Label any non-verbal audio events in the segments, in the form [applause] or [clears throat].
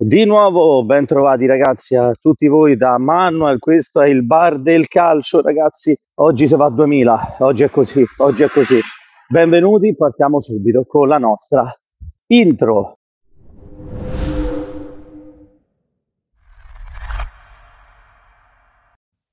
Di nuovo, ben trovati ragazzi a tutti voi da Manuel, questo è il bar del calcio ragazzi, oggi si va 2000, oggi è così, oggi è così. Benvenuti, partiamo subito con la nostra intro.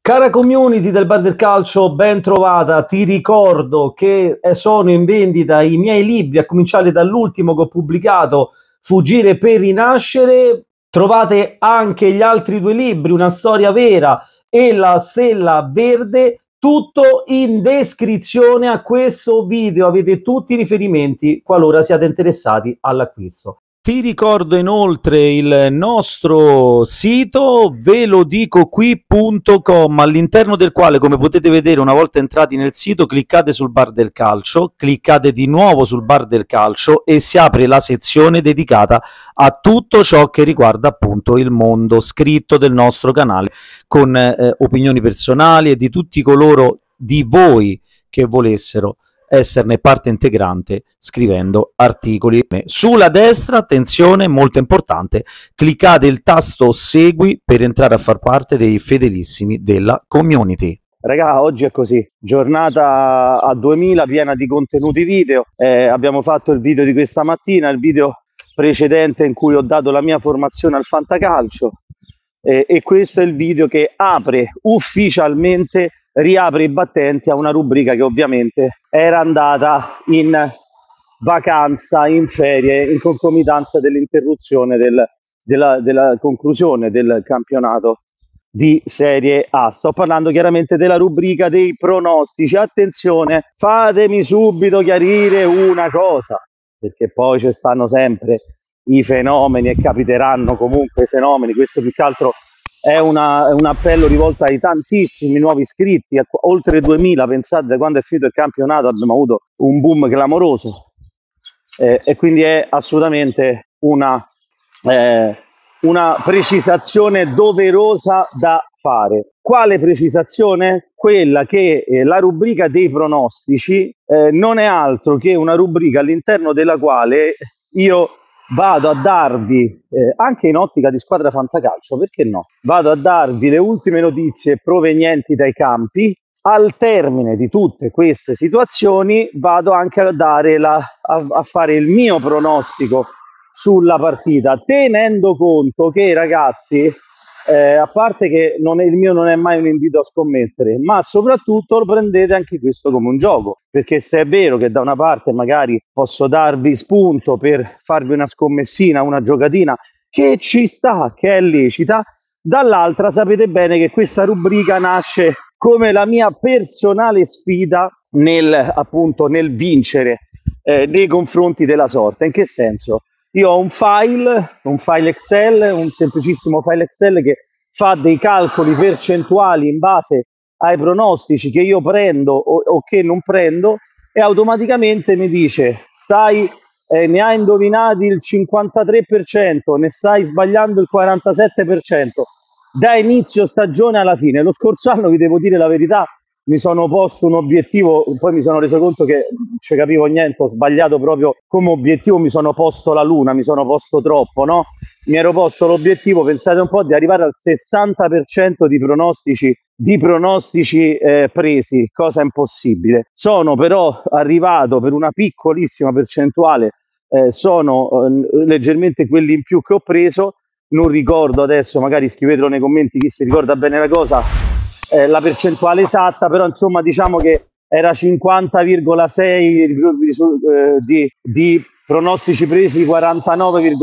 Cara community del Bar del Calcio, ben trovata. Ti ricordo che eh, sono in vendita i miei libri, a cominciare dall'ultimo che ho pubblicato Fuggire per rinascere, trovate anche gli altri due libri, Una storia vera e La stella verde, tutto in descrizione a questo video, avete tutti i riferimenti qualora siate interessati all'acquisto. Ti ricordo inoltre il nostro sito velodicoqui.com all'interno del quale come potete vedere una volta entrati nel sito cliccate sul bar del calcio, cliccate di nuovo sul bar del calcio e si apre la sezione dedicata a tutto ciò che riguarda appunto il mondo scritto del nostro canale con eh, opinioni personali e di tutti coloro di voi che volessero esserne parte integrante scrivendo articoli. Sulla destra, attenzione, molto importante, cliccate il tasto segui per entrare a far parte dei fedelissimi della community. Raga, oggi è così, giornata a 2000 piena di contenuti video, eh, abbiamo fatto il video di questa mattina, il video precedente in cui ho dato la mia formazione al Fantacalcio eh, e questo è il video che apre ufficialmente riapre i battenti a una rubrica che ovviamente era andata in vacanza, in ferie, in concomitanza dell'interruzione del, della, della conclusione del campionato di Serie A. Sto parlando chiaramente della rubrica dei pronostici. Attenzione, fatemi subito chiarire una cosa, perché poi ci stanno sempre i fenomeni e capiteranno comunque i fenomeni. Questo più che altro è, una, un appello rivolto ai tantissimi nuovi iscritti, oltre 2000, pensate da quando è finito il campionato abbiamo avuto un boom clamoroso eh, e quindi è assolutamente una, eh, una precisazione doverosa da fare. Quale precisazione? Quella che eh, la rubrica dei pronostici eh, non è altro che una rubrica all'interno della quale io vado a darvi, eh, anche in ottica di squadra fantacalcio, perché no? Vado a darvi le ultime notizie provenienti dai campi. Al termine di tutte queste situazioni vado anche a, dare la, a, a fare il mio pronostico sulla partita, tenendo conto che ragazzi eh, a parte che è, il mio non è mai un invito a scommettere, ma soprattutto lo prendete anche questo come un gioco, perché se è vero che da una parte magari posso darvi spunto per farvi una scommessina, una giocatina, che ci sta, che è lecita, dall'altra sapete bene che questa rubrica nasce come la mia personale sfida nel, appunto, nel vincere eh, nei confronti della sorte. In che senso? Io ho un file, un file Excel, un semplicissimo file Excel che fa dei calcoli percentuali in base ai pronostici che io prendo o, o che non prendo e automaticamente mi dice stai eh, ne hai indovinati il 53%, ne stai sbagliando il 47%. Da inizio stagione alla fine, lo scorso anno vi devo dire la verità, mi sono posto un obiettivo, poi mi sono reso conto che non ci capivo niente, ho sbagliato proprio come obiettivo, mi sono posto la luna, mi sono posto troppo, no? Mi ero posto l'obiettivo, pensate un po', di arrivare al 60% di pronostici, di pronostici eh, presi, cosa impossibile. Sono però arrivato per una piccolissima percentuale, eh, sono eh, leggermente quelli in più che ho preso, non ricordo adesso, magari scrivetelo nei commenti chi si ricorda bene la cosa eh, la percentuale esatta, però insomma diciamo che era 50,6 eh, di, di, pronostici presi, 49,4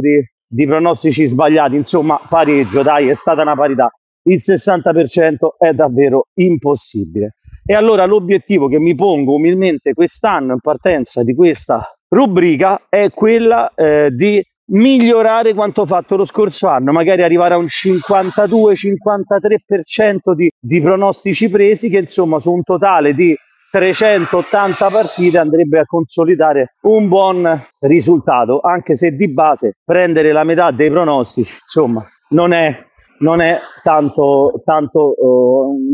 di, di pronostici sbagliati, insomma pareggio, dai, è stata una parità. Il 60% è davvero impossibile. E allora l'obiettivo che mi pongo umilmente quest'anno in partenza di questa rubrica è quella eh, di migliorare quanto fatto lo scorso anno, magari arrivare a un 52-53% di, di pronostici presi che insomma su un totale di 380 partite andrebbe a consolidare un buon risultato, anche se di base prendere la metà dei pronostici, insomma, non è, non è tanto, tanto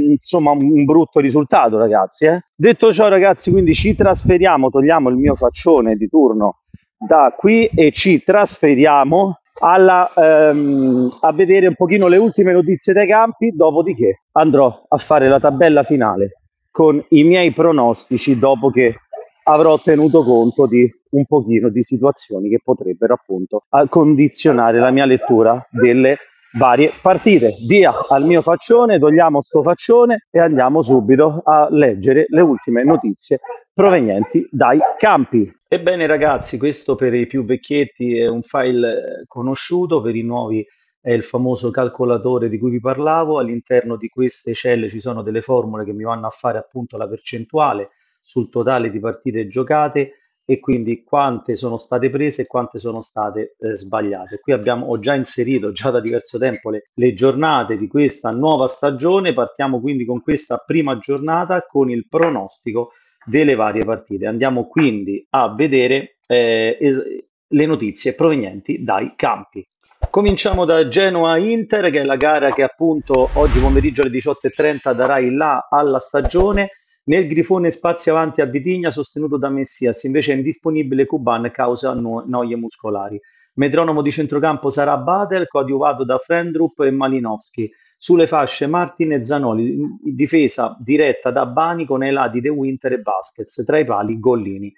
eh, insomma, un brutto risultato, ragazzi. Eh? Detto ciò, ragazzi, quindi ci trasferiamo, togliamo il mio faccione di turno da qui e ci trasferiamo alla, ehm, a vedere un pochino le ultime notizie dai campi, dopodiché andrò a fare la tabella finale con i miei pronostici dopo che avrò tenuto conto di un pochino di situazioni che potrebbero appunto condizionare la mia lettura delle varie partite. Via al mio faccione, togliamo sto faccione e andiamo subito a leggere le ultime notizie provenienti dai campi. Ebbene ragazzi, questo per i più vecchietti è un file eh, conosciuto, per i nuovi è il famoso calcolatore di cui vi parlavo, all'interno di queste celle ci sono delle formule che mi vanno a fare appunto la percentuale sul totale di partite giocate, e quindi quante sono state prese e quante sono state eh, sbagliate. Qui abbiamo, ho già inserito già da diverso tempo le, le, giornate di questa nuova stagione, partiamo quindi con questa prima giornata con il pronostico delle varie partite. Andiamo quindi a vedere eh, es- le notizie provenienti dai campi. Cominciamo da Genoa-Inter, che è la gara che appunto oggi pomeriggio alle 18.30 darà il là alla stagione. Nel grifone spazio avanti a Vitigna sostenuto da Messias, invece è indisponibile Kuban causa no- noie muscolari. Metronomo di centrocampo sarà Badel, coadiuvato da Frendrup e Malinowski. Sulle fasce Martin e Zanoli, difesa diretta da Bani con ai lati De Winter e Vasquez, tra i pali Gollini.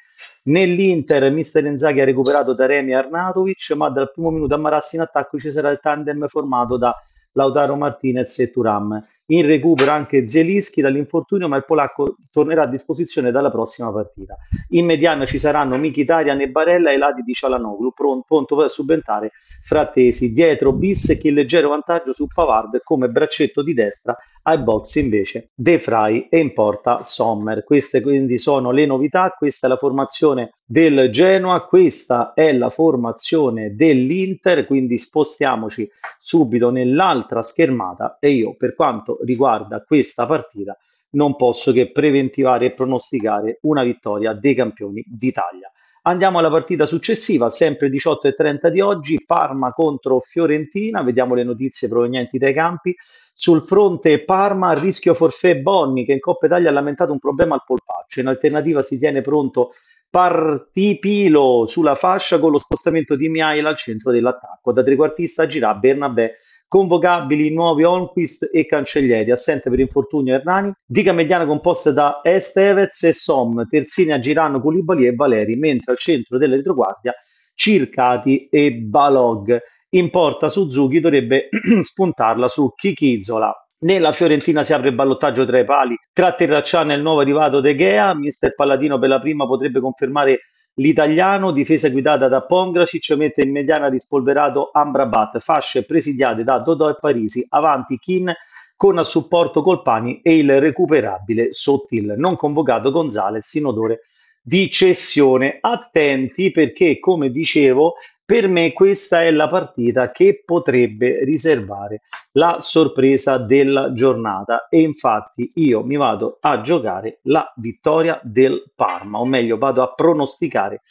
Nell'Inter Mister Inzaghi ha recuperato Taremi e Arnatovic, ma dal primo minuto a Marassi in attacco ci sarà il tandem formato da Lautaro Martinez e Turam in recupero anche Zielinski dall'infortunio, ma il polacco tornerà a disposizione dalla prossima partita. In mediana ci saranno Michitaria e Barella ai lati di Cialanoglu, pronto, per subentrare Frattesi. Dietro Bis che leggero vantaggio su Pavard come braccetto di destra, ai box invece De Frey e in porta Sommer. Queste quindi sono le novità, questa è la formazione del Genoa, questa è la formazione dell'Inter, quindi spostiamoci subito nell'altra schermata e io per quanto riguarda questa partita non posso che preventivare e pronosticare una vittoria dei campioni d'Italia. Andiamo alla partita successiva, sempre 18 e 30 di oggi, Parma contro Fiorentina, vediamo le notizie provenienti dai campi. Sul fronte Parma, rischio forfè Bonni che in Coppa Italia ha lamentato un problema al polpaccio, in alternativa si tiene pronto Partipilo sulla fascia con lo spostamento di Miaila al centro dell'attacco. Da trequartista girà Bernabé Convocabili nuovi Onquist e Cancellieri, assente per infortunio Hernani. Dica mediana composta da Estevez e Som, terzina Girano, Culibali e Valeri, mentre al centro della retroguardia Circati e Balog. In porta Suzuki dovrebbe [clears throat] spuntarla su Chichizola. Nella Fiorentina si apre il ballottaggio tra i pali tra Terracciano e il nuovo arrivato De Gea. Mister Palladino per la prima potrebbe confermare L'italiano, difesa guidata da Pongracic, mette in mediana rispolverato Ambrabat, fasce presidiate da Dodò e Parisi, avanti Kin con a supporto Colpani e il recuperabile Sottil, non convocato Gonzales in odore di cessione. Attenti perché, come dicevo, per me questa è la partita che potrebbe riservare la sorpresa della giornata e infatti io mi vado a giocare la vittoria del Parma, o meglio vado a pronosticare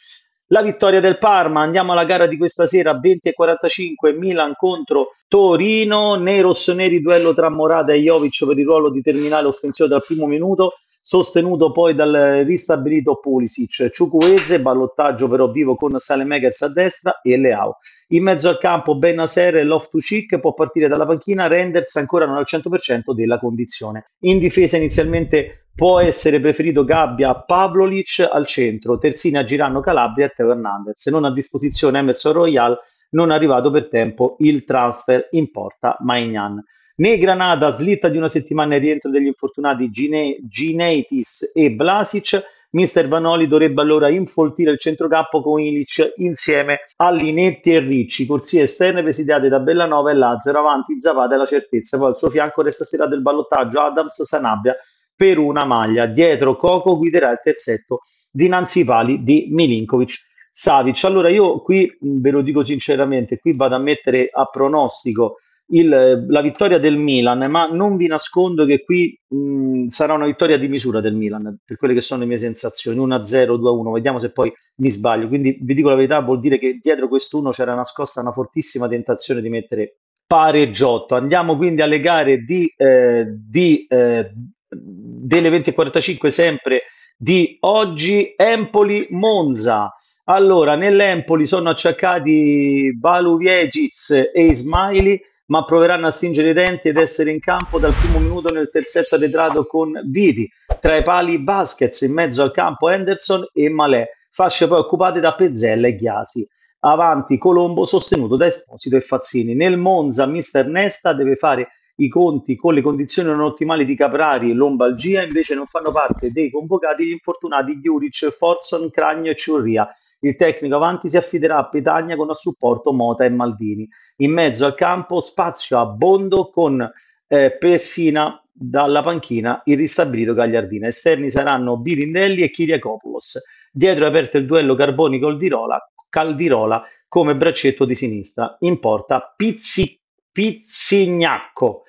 la vittoria del Parma. Andiamo alla gara di questa sera 20 e 45 Milan contro Torino, nei rossoneri duello tra Morata e Jovic per il ruolo di terminale offensivo dal primo minuto sostenuto poi dal ristabilito Pulisic, Ciucueze, ballottaggio però vivo con Salemekers a destra e Leao. In mezzo al campo Benaser e loftus può partire dalla panchina, rendersi ancora non al 100% della condizione. In difesa inizialmente può essere preferito Gabbia Pavlovic al centro, Terzina Girano Calabria e Teo Hernandez. Non a disposizione Emerson Royal, non è arrivato per tempo il transfer in porta Maignan. Né Granada, slitta di una settimana e rientro degli infortunati Gine- Gineitis e Vlasic, mister Vanoli dovrebbe allora infoltire il centrocampo con Ilic insieme a Linetti e Ricci, corsie esterne presidiate da Bellanova e Lazzaro, avanti Zapata e la certezza, poi al suo fianco resta sera del ballottaggio Adams Sanabria per una maglia, dietro Coco guiderà il terzetto dinanzi ai pali di Milinkovic. Savic, allora io qui ve lo dico sinceramente, qui vado a mettere a pronostico il, eh, la vittoria del Milan, ma non vi nascondo che qui mh, sarà una vittoria di misura del Milan, per quelle che sono le mie sensazioni, 1-0, 2-1, vediamo se poi mi sbaglio. Quindi vi dico la verità, vuol dire che dietro questo c'era nascosta una fortissima tentazione di mettere pareggiotto. Andiamo quindi alle gare di, eh, di, eh, delle 20.45 sempre di oggi, Empoli-Monza. Allora, nell'Empoli sono acciaccati Valuviegic e Ismaili, ma proveranno a stringere i denti ed essere in campo dal primo minuto nel terzetto arretrato con Viti, tra i pali Vasquez, in mezzo al campo Henderson e Malè, fasce poi occupate da Pezzella e Ghiasi. Avanti Colombo sostenuto da Esposito e Fazzini. Nel Monza mister Nesta deve fare i conti con le condizioni non ottimali di Caprari e Lombalgia, invece non fanno parte dei convocati gli infortunati Juric, Forson, Cragno e Ciurria. Il tecnico avanti si affiderà a Petagna con a supporto Mota e Maldini. In mezzo al campo spazio a Bondo con eh, Pessina dalla panchina il ristabilito Gagliardina. Esterni saranno Birindelli e Kiriakopoulos. Dietro è aperto il duello Carboni col Dirola, Caldirola come braccetto di sinistra. In porta Pizzi, Pizzignacco.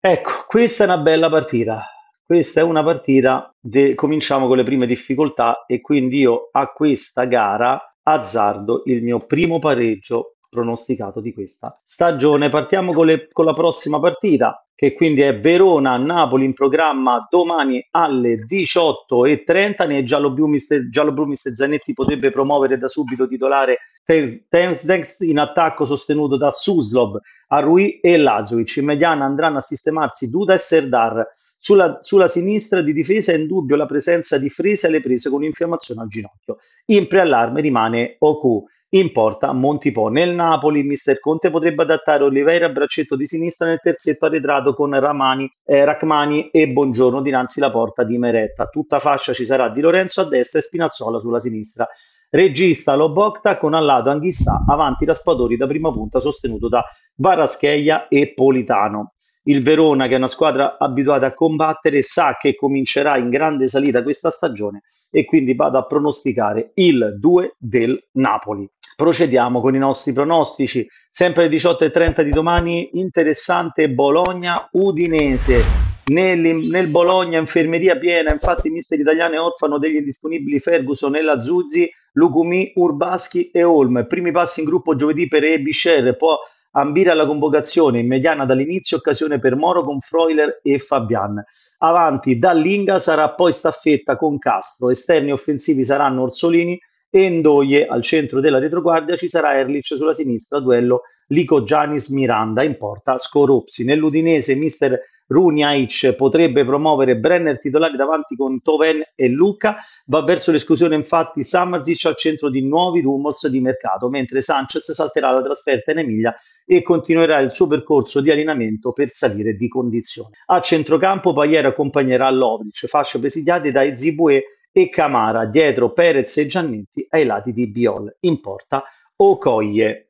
Ecco, questa è una bella partita. Questa è una partita, de- cominciamo con le prime difficoltà e quindi io a questa gara azzardo il mio primo pareggio pronosticato di questa stagione. Partiamo con, le, con la prossima partita, che quindi è Verona-Napoli in programma domani alle 18.30. Nei è giallo-blu mister, mister Zanetti potrebbe promuovere da subito titolare Tensdex in attacco sostenuto da Suslov, Arui e Lazovic. In mediana andranno a sistemarsi Duda e Serdar. Sulla, sulla sinistra di difesa è in dubbio la presenza di Frese e le prese con infiammazione al ginocchio. In preallarme rimane Oku. In porta Montipò. Nel Napoli, mister Conte potrebbe adattare Oliveira a braccetto di sinistra nel terzetto arretrato con Ramani, eh, Rachmani e Buongiorno dinanzi la porta di Meretta. Tutta fascia ci sarà di Lorenzo a destra e Spinazzola sulla sinistra. Regista Lobocta con allato Anghissà avanti Raspadori da prima punta sostenuto da Varascheglia e Politano. Il Verona, che è una squadra abituata a combattere, sa che comincerà in grande salita questa stagione e quindi vado a pronosticare il 2 del Napoli. Procediamo con i nostri pronostici. Sempre alle 18.30 di domani, interessante Bologna-Udinese. Nel, nel, Bologna infermeria piena, infatti mister italiano è orfano degli indisponibili Ferguson e Lazuzzi, Lugumi, Urbaschi e Olm. Primi passi in gruppo giovedì per Ebisher, poi ambire alla convocazione in mediana dall'inizio, occasione per Moro con Freuler e Fabian. Avanti, Dallinga sarà poi staffetta con Castro, esterni offensivi saranno Orsolini, e Ndoye al centro della retroguardia ci sarà Erlich sulla sinistra, duello Lico Giannis Miranda in porta Scorupsi. Nell'Udinese mister Runiaic potrebbe promuovere Brenner titolare davanti con Toven e Luca, va verso l'esclusione infatti Samarzic al centro di nuovi rumors di mercato, mentre Sanchez salterà la trasferta in Emilia e continuerà il suo percorso di allenamento per salire di condizione. A centrocampo Paier accompagnerà Lovric, fasce presidiate da Ezibue e Camara, dietro Perez e Giannetti ai lati di Biol. In porta o coglie.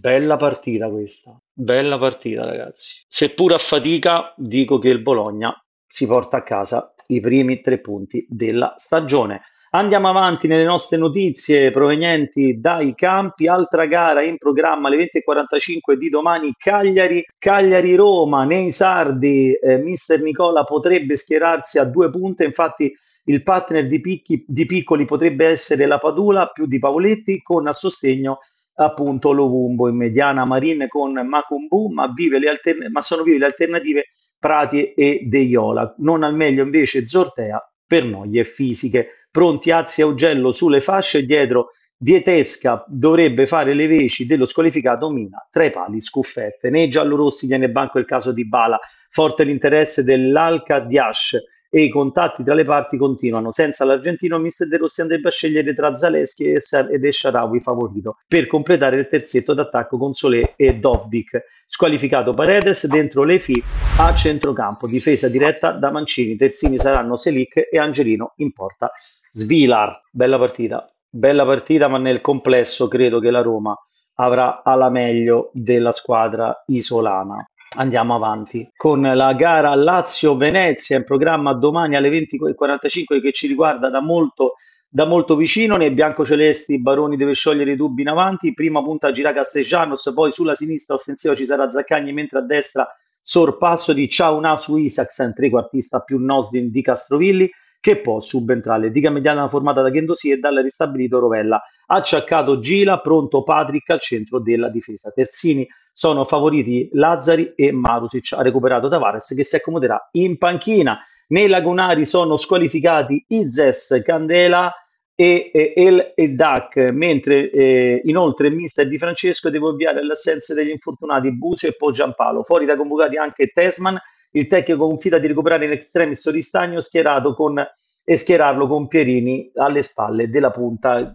Bella partita questa, bella partita ragazzi. Seppur a fatica dico che il Bologna si porta a casa i primi tre punti della stagione. Andiamo avanti nelle nostre notizie provenienti dai campi. Altra gara in programma alle 20.45 di domani Cagliari. Cagliari-Roma, nei Sardi, eh, mister Nicola potrebbe schierarsi a due punte, infatti il partner di, Picchi, di Piccoli potrebbe essere la Padula più di Pavoletti con a sostegno appunto Lovumbo in mediana Marin con Macumbu, ma, alterne- ma, sono vive le alternative Prati e Deiola. Non al meglio invece Zortea per noie fisiche pronti Azzi e Augello sulle fasce dietro Vietesca dovrebbe fare le veci dello squalificato Mina tra i pali scuffette. Nei giallorossi viene banco il caso di Bala, forte l'interesse dell'Alca Diash e i contatti tra le parti continuano. Senza l'argentino, Mister De Rossi andrebbe a scegliere tra Zaleschi ed Esharawi favorito per completare il terzetto d'attacco con Solé e Dobbic Squalificato Paredes dentro Lefi a centrocampo, difesa diretta da Mancini. Terzini saranno Selic e Angelino in porta. Svilar, bella partita, bella partita, ma nel complesso credo che la Roma avrà alla meglio della squadra isolana. Andiamo avanti con la gara Lazio-Venezia in programma domani alle 20.45 che ci riguarda da molto, da molto vicino. Nei biancocelesti Baroni deve sciogliere i dubbi in avanti. Prima punta gira Castellanos, poi sulla sinistra offensiva ci sarà Zaccagni, mentre a destra sorpasso di Ciauna su Isaacsen, trequartista più Noslin di Castrovilli che può subentrare. Diga mediana formata da Gendosi e dal ristabilito Rovella. Acciaccato Gila, pronto Patrick al centro della difesa. Terzini sono favoriti Lazzari e Marusic. Ha recuperato Tavares che si accomoderà in panchina. Nei lagunari sono squalificati Izes, Candela e, e El e Dac, mentre eh, inoltre il mister Di Francesco deve ovviare all'assenza degli infortunati Busio e Poggiampalo. Fuori da convocati anche Tesman il Tech confida di recuperare in extremis Oristagno schierato con e schierarlo con Pierini alle spalle della punta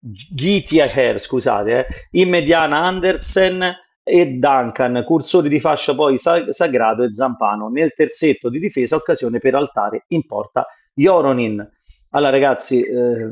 Gitiaher, scusate, eh, in mediana Andersen e Duncan, cursori di fascia poi Sagrato e Zampano. Nel terzetto di difesa occasione per Altare in porta Joronin. Allora ragazzi, eh,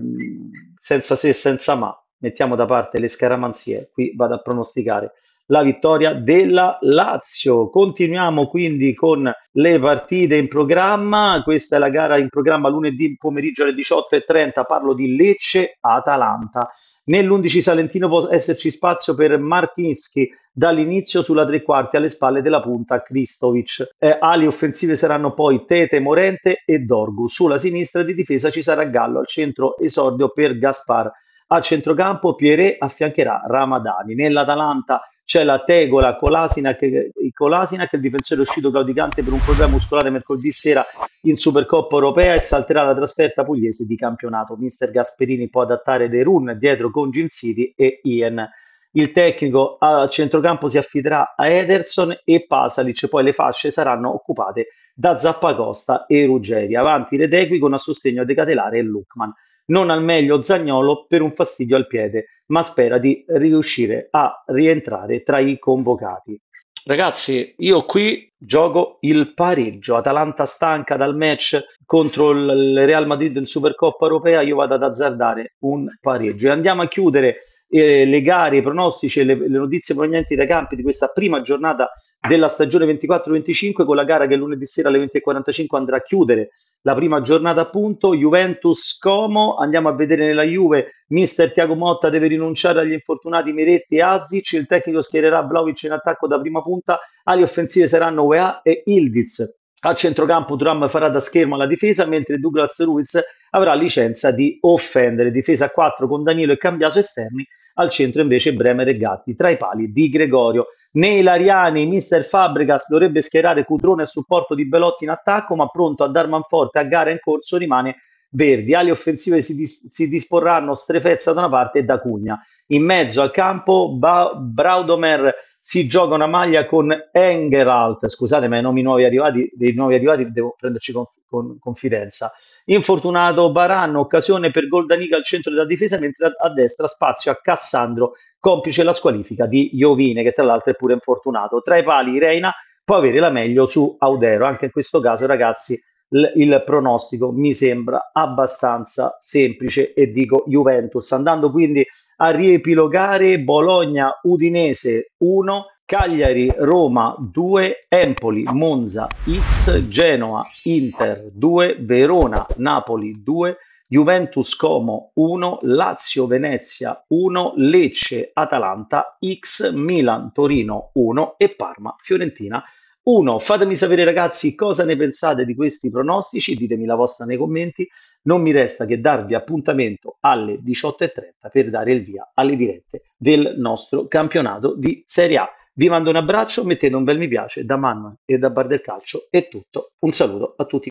senza se senza ma, mettiamo da parte le scaramanzie, qui vado a pronosticare la vittoria della Lazio. Continuiamo quindi con le partite in programma. Questa è la gara in programma lunedì pomeriggio alle 18.30. Parlo di Lecce-Atalanta. Nell'11 Salentino può esserci spazio per Martinski dall'inizio sulla tre quarti alle spalle della punta Kristovic. Eh, ali offensive saranno poi Tete, Morente e Dorgu. Sulla sinistra di difesa ci sarà Gallo, al centro esordio per Gaspar a centrocampo Pierre affiancherà Ramadani. Nell'Atalanta c'è la Tegola Colasinac, Colasinac il difensore uscito claudicante per un problema muscolare mercoledì sera in Supercoppa europea e salterà la trasferta pugliese di campionato. Mister Gasperini può adattare De run dietro con Gin City e Ian. Il tecnico a centrocampo si affiderà a Ederson e Pasalic, poi le fasce saranno occupate da Zappacosta e Ruggeri. Avanti Redequi con a sostegno De Catelare e Lukman non al meglio Zagnolo per un fastidio al piede, ma spera di riuscire a rientrare tra i convocati. Ragazzi, io qui gioco il pareggio. Atalanta stanca dal match contro il Real Madrid in Supercoppa europea, io vado ad azzardare un pareggio. E andiamo a chiudere eh, le gare, i pronostici e le, le, notizie provenienti dai campi di questa prima giornata della stagione 24-25 con la gara che lunedì sera alle 20.45 andrà a chiudere la prima giornata appunto Juventus Como, andiamo a vedere nella Juve mister Tiago Motta deve rinunciare agli infortunati Meretti e Azic, il tecnico schiererà Vlaovic in attacco da prima punta Ali offensive saranno Wea e Ildiz. Al centrocampo Turam farà da schermo alla difesa, mentre Douglas Ruiz avrà licenza di offendere. Difesa a 4 con Danilo e Cambiaso esterni, al centro invece Bremer e Gatti, tra i pali di Gregorio. Nei Lariani, mister Fabregas dovrebbe schierare Cutrone a supporto di Belotti in attacco, ma pronto a dar manforte a gara in corso rimane verdi, ali offensive si, dis- si disporranno Strefezza da una parte e da Cugna. In mezzo al campo ba- Braudomer si gioca una maglia con Engeralt, scusate ma i nomi nuovi arrivati, dei nuovi arrivati devo prenderci con, con confidenza. Infortunato Baranno, occasione per Goldanica al centro della difesa, mentre a, a destra spazio a Cassandro, complice la squalifica di Iovine, che tra l'altro è pure infortunato. Tra i pali Reina può avere la meglio su Audero, anche in questo caso ragazzi l- il pronostico mi sembra abbastanza semplice e dico Juventus. Andando quindi a riepilogare Bologna-Udinese 1, Cagliari-Roma 2, Empoli-Monza X, Genoa-Inter 2, Verona-Napoli 2, Juventus Como 1, Lazio Venezia 1, Lecce Atalanta X, Milan Torino 1 e Parma Fiorentina 1. 1. Fatemi sapere ragazzi cosa ne pensate di questi pronostici, ditemi la vostra nei commenti, non mi resta che darvi appuntamento alle 18.30 per dare il via alle dirette del nostro campionato di Serie A. Vi mando un abbraccio, mettete un bel mi piace da Manuel e da Bar del Calcio È tutto. Un saluto a tutti.